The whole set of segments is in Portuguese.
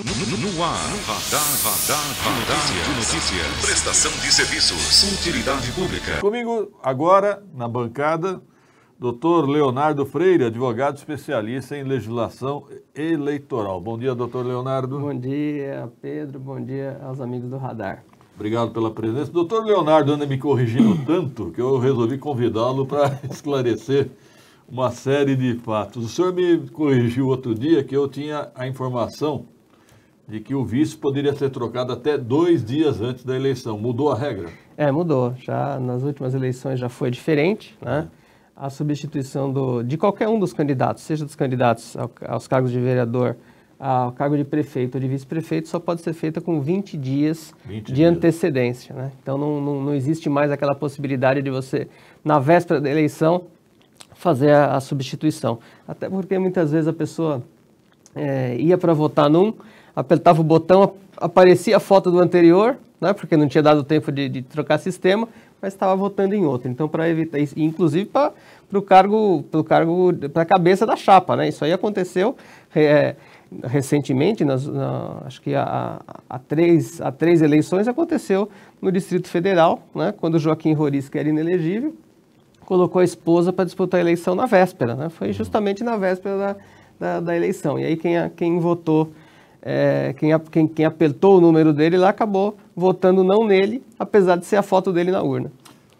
No, ar, radar, radar, radar de notícias. de notícias. Prestação de serviços. Utilidade pública. Comigo agora, na bancada, doutor Leonardo Freire, advogado especialista em legislação eleitoral. Bom dia, doutor Leonardo. Bom dia, Pedro. Bom dia aos amigos do Radar. Obrigado pela presença. Doutor Leonardo anda me corrigindo tanto que eu resolvi convidá-lo para esclarecer uma série de fatos. O senhor me corrigiu outro dia que eu tinha a informação de que o vice poderia ser trocado até dois dias antes da eleição. Mudou a regra? É, mudou. Já nas últimas eleições já foi diferente, né? É. A substituição do, de qualquer um dos candidatos, seja dos candidatos aos cargos de vereador, ao cargo de prefeito ou de vice-prefeito, só pode ser feita com 20 dias 20 de dias. antecedência. Né? Então não, não, não existe mais aquela possibilidade de você, na véspera da eleição, fazer a, a substituição. Até porque muitas vezes a pessoa é, ia para votar num, apertava o botão, aparecia a foto do anterior, né, porque não tinha dado tempo de, de trocar sistema, mas estava votando em outro. Então, para evitar, isso, inclusive para o cargo, para cargo, para a cabeça da chapa, né? Isso aí aconteceu é, recentemente, nas, na, acho que há, há, três, há três eleições aconteceu no Distrito Federal, né? Quando Joaquim Roriz, que era inelegível, colocou a esposa para disputar a eleição na véspera, né? Foi uhum. justamente na véspera da, da, da eleição. E aí quem, quem votou é, quem, quem, quem apertou o número dele lá acabou votando não nele, apesar de ser a foto dele na urna.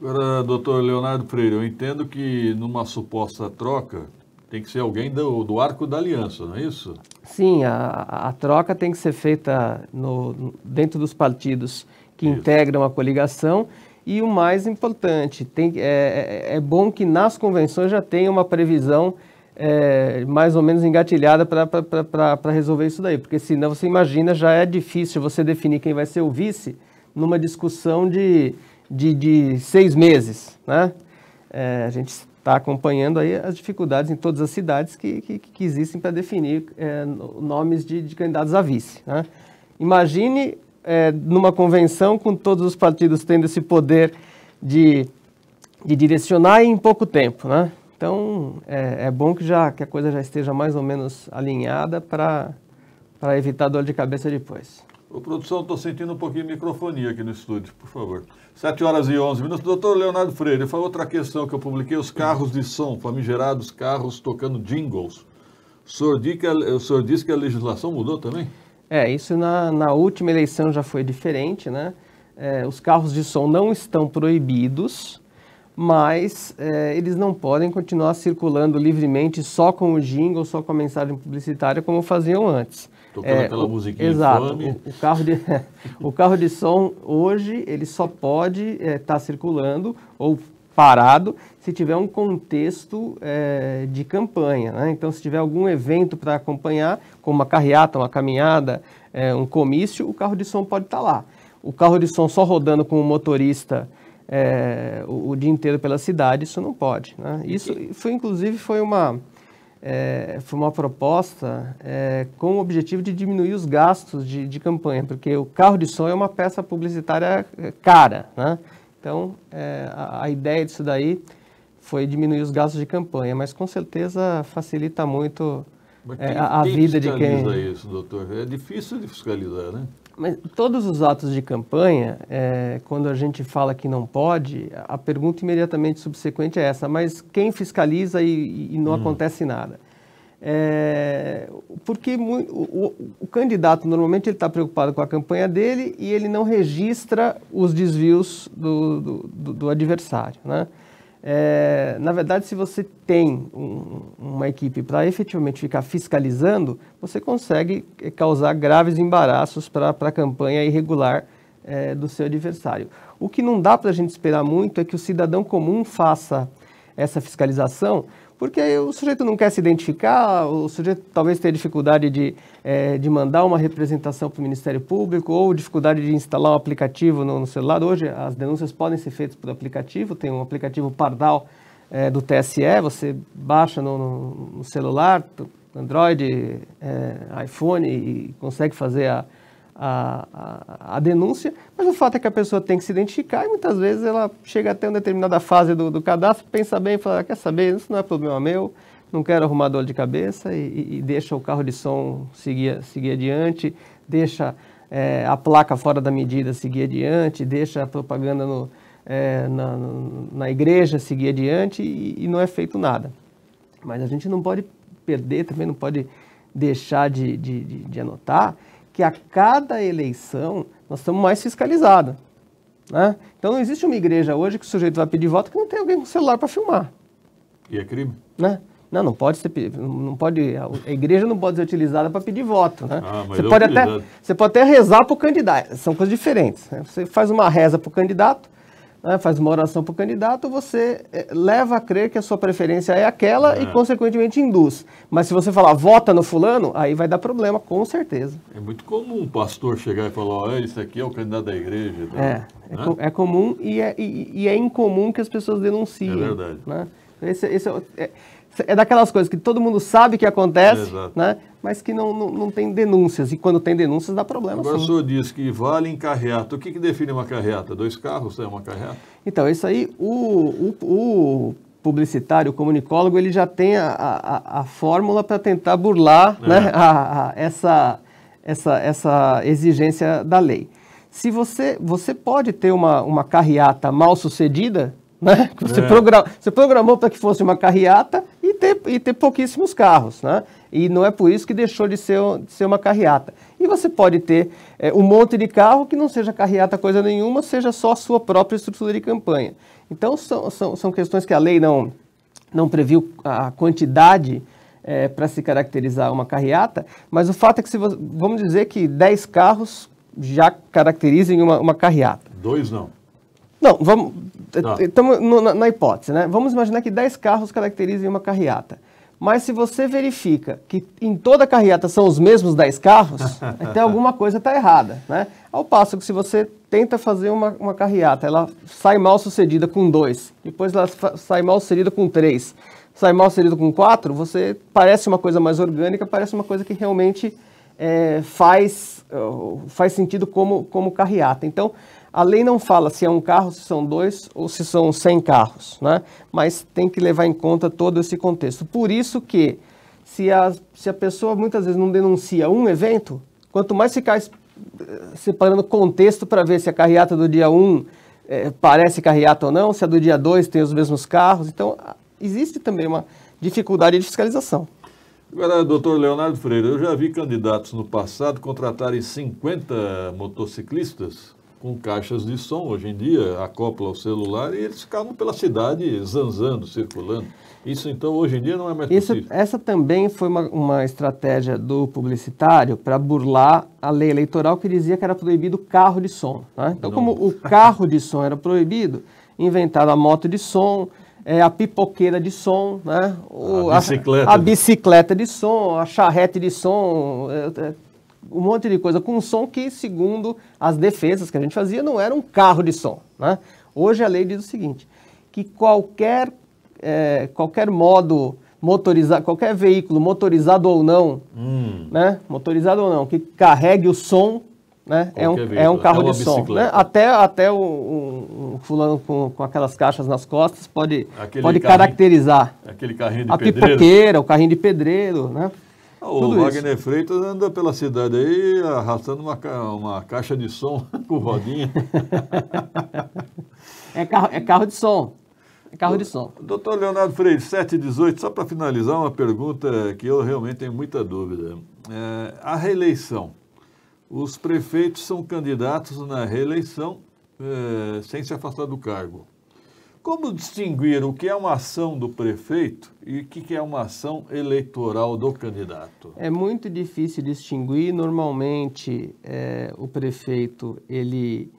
Agora, doutor Leonardo Freire, eu entendo que numa suposta troca tem que ser alguém do, do arco da aliança, não é isso? Sim, a, a troca tem que ser feita no, dentro dos partidos que isso. integram a coligação e o mais importante, tem, é, é, é bom que nas convenções já tenha uma previsão é, mais ou menos engatilhada para resolver isso daí. Porque senão você imagina, já é difícil você definir quem vai ser o vice numa discussão de, de, de seis meses. Né? É, a gente está acompanhando aí as dificuldades em todas as cidades que, que, que existem para definir é, nomes de, de, candidatos a vice. Né? Imagine é, numa convenção com todos os partidos tendo esse poder de, de direcionar em pouco tempo. Né? Então, é, é, bom que, já, que a coisa já esteja mais ou menos alinhada para evitar dor de cabeça depois. Ô, produção, estou sentindo um pouquinho de microfonia aqui no estúdio, por favor. 7 horas e 11 minutos. Doutor Leonardo Freire, foi outra questão que eu publiquei, os carros de som, famigerados carros tocando jingles. O senhor, que a, o senhor disse que a legislação mudou também? É, isso na, na última eleição já foi diferente, né? É, os carros de som não estão proibidos, mas é, eles não podem continuar circulando livremente só com o jingle, só com a mensagem publicitária como faziam antes. Tocando é, aquela musiquinha Exato. O, o, carro de, o carro de som hoje ele só pode estar é, tá circulando ou parado se tiver um contexto é, de campanha. Né? Então, se tiver algum evento para acompanhar, como uma carreata, uma caminhada, é, um comício, o carro de som pode estar tá lá. O carro de som só rodando com o motorista é, o, o, dia inteiro pela cidade, isso não pode. Né? Isso foi, inclusive, foi uma, é, foi uma proposta é, com o objetivo de diminuir os gastos de, de, campanha, porque o carro de som é uma peça publicitária é, cara, né? Então, é, a, a ideia disso daí foi diminuir os gastos de campanha, mas com certeza facilita muito é, quem, a, quem vida de quem. fiscaliza isso, doutor? É difícil de fiscalizar, né? Mas todos os atos de campanha, é, quando a gente fala que não pode, a pergunta imediatamente subsequente é essa: mas quem fiscaliza e, e não hum. acontece nada? É, porque o, o, o, candidato normalmente ele está preocupado com a campanha dele e ele não registra os desvios do, do, do, do adversário, né? É, na verdade, se você tem um, uma equipe para efetivamente ficar fiscalizando, você consegue é, causar graves embaraços para a campanha irregular é, do seu adversário. O que não dá para a gente esperar muito é que o cidadão comum faça essa fiscalização, porque o sujeito não quer se identificar, o sujeito talvez tenha dificuldade de, é, de mandar uma representação para o Ministério Público ou dificuldade de instalar um aplicativo no, no celular. Hoje as denúncias podem ser feitas por aplicativo, tem um aplicativo Pardal é, do TSE, você baixa no, no, no celular, Android, é, iPhone e consegue fazer a, a, a, a, denúncia, mas o fato é que a pessoa tem que se identificar e muitas vezes ela chega até uma determinada fase do, do cadastro, pensa bem, e fala, ah, quer saber, isso não é problema meu, não quero arrumar dor de cabeça e, e deixa o carro de som seguir, seguir adiante, deixa é, a placa fora da medida seguir adiante, deixa a propaganda no, é, na, na, igreja seguir adiante e, e não é feito nada. Mas a gente não pode perder, também não pode deixar de, de, de, de anotar que a cada eleição nós estamos mais fiscalizados. Né? Então não existe uma igreja hoje que o sujeito vai pedir voto que não tem alguém com celular para filmar. E é crime? Né? Não, não pode ser, não pode, a igreja não pode ser utilizada para pedir voto, né? Ah, você, pode até, você pode até rezar para o candidato, são coisas diferentes. Né? Você faz uma reza para o candidato, né, faz uma oração para o candidato, você eh, leva a crer que a sua preferência é aquela é. e, consequentemente, induz. Mas se você falar vota no fulano, aí vai dar problema, com certeza. É muito comum um pastor chegar e falar: oh, esse aqui é o candidato da igreja. Tá? é, é, né? com, é, comum e é, e, e é incomum que as pessoas denunciem. É verdade. Né? Esse, esse é, é é daquelas coisas que todo mundo sabe que acontece, Exato. né? mas que não, não, não, tem denúncias. E quando tem denúncias, dá problema. Agora sim. o senhor disse que vale em carreata. O que, que define uma carreata? Dois carros é uma carreata? Então, isso aí, o, o, o publicitário, o comunicólogo, ele já tem a, a, a fórmula para tentar burlar é. né, a, essa, essa, essa exigência da lei. Se você, você pode ter uma, uma carreata mal sucedida, né? Você, é. você programou para que fosse uma carreata, ter, e ter pouquíssimos carros, né? E não é por isso que deixou de ser, de ser uma carreata. E você pode ter é, um monte de carro que não seja carreata coisa nenhuma, seja só a sua própria estrutura de campanha. Então, são, são, são questões que a lei não, não previu a quantidade é, para se caracterizar uma carreata, mas o fato é que, se você, vamos dizer que 10 carros já caracterizem uma, uma carreata. Dois não. Não, vamos, estamos tá. na, na hipótese, né? Vamos imaginar que 10 carros caracterizem uma carreata. Mas se você verifica que em toda carreata são os mesmos 10 carros, então alguma coisa está errada. Né? Ao passo que se você tenta fazer uma, uma carreata, ela sai mal sucedida com dois, depois ela sai mal sucedida com três, sai mal sucedida com quatro, você parece uma coisa mais orgânica, parece uma coisa que realmente é, faz, eh, faz sentido como, como carreata. Então, a lei não fala se é um carro, se são dois ou se são 100 carros, né? mas tem que levar em conta todo esse contexto. Por isso que, se a, se a pessoa muitas vezes não denuncia um evento, quanto mais ficar eh, separando contexto para ver se a carreata do dia 1 um, é, parece carreata ou não, se a do dia 2 tem os mesmos carros, então existe também uma dificuldade de fiscalização. Agora, doutor Leonardo Freire, eu já vi candidatos no passado contratarem 50 motociclistas com caixas de som hoje em dia, acopla ao celular e eles ficavam pela cidade zanzando, circulando. Isso então hoje em dia não é mais Isso, possível. Essa também foi uma, uma estratégia do publicitário para burlar a lei eleitoral que dizia que era proibido carro de som. Né? Então, não. como o carro de som era proibido, inventaram a moto de som, é, a pipoqueira de som, né? O, a, bicicleta. A, a, bicicleta de som, a charrete de som. É, é, um monte de coisa com som que, segundo as defesas que a gente fazia, não era um carro de som. Né? Hoje a lei diz o seguinte, que qualquer, é, qualquer modo motorizado, qualquer veículo motorizado ou não, hum. né? motorizado ou não, que carregue o som né? É, um, é um carro de som. Né? Até, até um, fulano com, com aquelas caixas nas costas pode, aquele pode carrinho, caracterizar. Aquele carrinho de a pedreiro. A pipoqueira, o carrinho de pedreiro, né? Ah, o Tudo Wagner isso. Freitas anda pela cidade aí arrastando uma, uma caixa de som com rodinha. é, carro, é carro de som. É carro de som. Doutor Leonardo Freitas, 718, só para finalizar, uma pergunta que eu realmente tenho muita dúvida. É, a reeleição. Os prefeitos são candidatos na reeleição é, sem se afastar do cargo. Como distinguir o que é uma ação do prefeito e o que é uma ação eleitoral do candidato? É muito difícil distinguir. Normalmente, é, o prefeito ele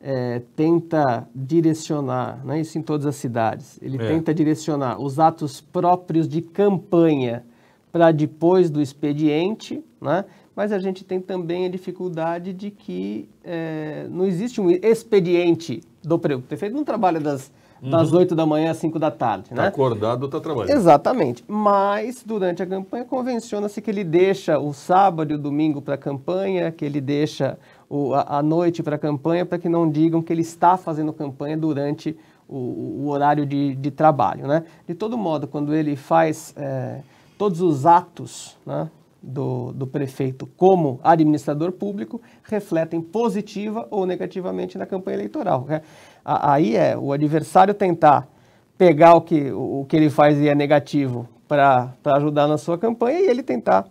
é, tenta direcionar, né, isso em todas as cidades, ele é. tenta direcionar os atos próprios de campanha para depois do expediente, né? mas a gente tem também a dificuldade de que é, não existe um expediente do prefeito. O prefeito não trabalha das das uhum. oito da manhã às cinco da tarde. Está né? acordado, está trabalhando. Exatamente. Mas durante a campanha convenciona-se que ele deixa o sábado e o domingo para a campanha, que ele deixa o, a, a, noite para a campanha, para que não digam que ele está fazendo campanha durante o, o horário de, de, trabalho. Né? De todo modo, quando ele faz é, todos os atos né, do, do, prefeito como administrador público refletem positiva ou negativamente na campanha eleitoral. Né? aí é o adversário tentar pegar o que, o que ele faz e é negativo para ajudar na sua campanha e ele tentar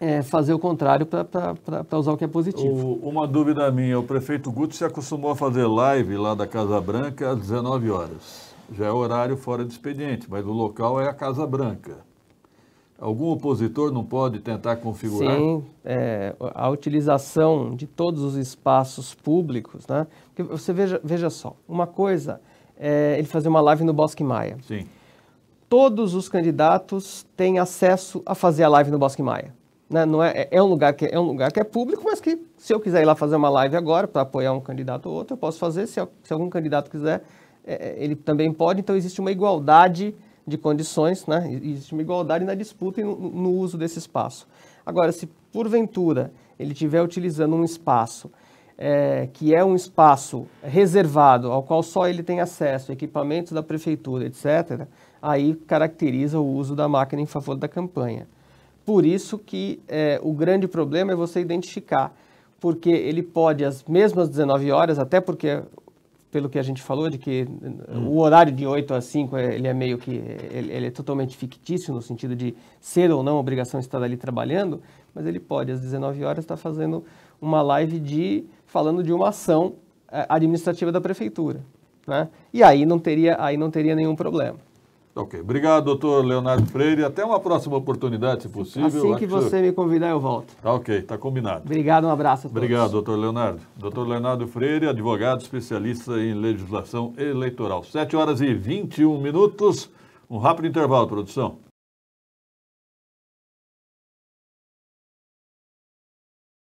é, fazer o contrário para usar o que é positivo. O, uma dúvida minha, o prefeito Guto se acostumou a fazer live lá da Casa Branca às 19 horas. Já é horário fora de expediente, mas o local é a Casa Branca. Algum opositor não pode tentar configurar? Sim, é, a utilização de todos os espaços públicos, né? Porque você veja, veja só, uma coisa é ele fazer uma live no Bosque Maia. Sim. Todos os candidatos têm acesso a fazer a live no Bosque Maia. Né? Não é, é, um lugar que, é, é um lugar que é público, mas que se eu quiser ir lá fazer uma live agora para apoiar um candidato ou outro, eu posso fazer. Se, se algum candidato quiser, é, é ele também pode. Então existe uma igualdade de condições, né? existe uma igualdade na disputa e no, no uso desse espaço. Agora, se porventura ele estiver utilizando um espaço é, que é um espaço reservado, ao qual só ele tem acesso, equipamentos da prefeitura, etc., aí caracteriza o uso da máquina em favor da campanha. Por isso que é, o grande problema é você identificar, porque ele pode, às mesmas 19 horas, até porque pelo que a gente falou, de que hum. o horário de 8 a 5 ele é meio que ele, ele, é totalmente fictício no sentido de ser ou não obrigação estar ali trabalhando, mas ele pode às 19 horas estar fazendo uma live de falando de uma ação é, administrativa da prefeitura, né? E aí não teria aí não teria nenhum problema. Ok. Obrigado, doutor Leonardo Freire. Até uma próxima oportunidade, se possível. Assim que você me convidar, eu volto. Tá ok, tá combinado. Obrigado, um abraço a todos. Obrigado, doutor Leonardo. Doutor Leonardo Freire, advogado especialista em legislação eleitoral. 7 horas e 21 minutos. Um rápido intervalo, produção.